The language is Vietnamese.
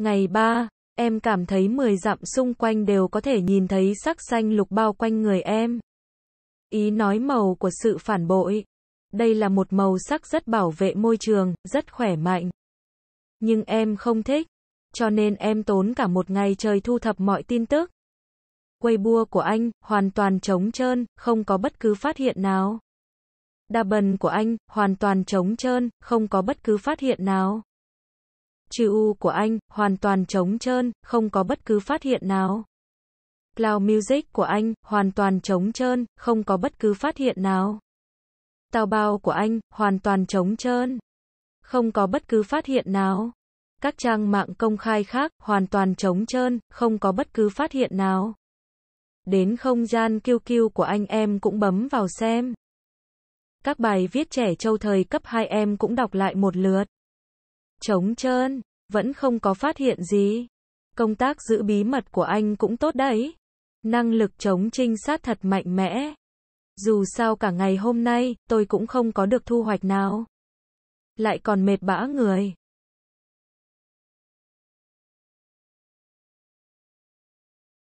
Ngày 3, em cảm thấy 10 dặm xung quanh đều có thể nhìn thấy sắc xanh lục bao quanh người em. Ý nói màu của sự phản bội. Đây là một màu sắc rất bảo vệ môi trường, rất khỏe mạnh. Nhưng em không thích. Cho nên em tốn cả một ngày trời thu thập mọi tin tức. bua của anh, hoàn toàn trống trơn, không có bất cứ phát hiện nào. Đa bần của anh, hoàn toàn trống trơn, không có bất cứ phát hiện nào. TU của anh hoàn toàn trống trơn, không có bất cứ phát hiện nào. Cloud Music của anh hoàn toàn trống trơn, không có bất cứ phát hiện nào. Tào bao của anh hoàn toàn trống trơn, không có bất cứ phát hiện nào. Các trang mạng công khai khác hoàn toàn trống trơn, không có bất cứ phát hiện nào. Đến không gian QQ của anh em cũng bấm vào xem. Các bài viết trẻ châu thời cấp 2 em cũng đọc lại một lượt trống trơn, vẫn không có phát hiện gì. Công tác giữ bí mật của anh cũng tốt đấy. Năng lực chống trinh sát thật mạnh mẽ. Dù sao cả ngày hôm nay, tôi cũng không có được thu hoạch nào. Lại còn mệt bã người.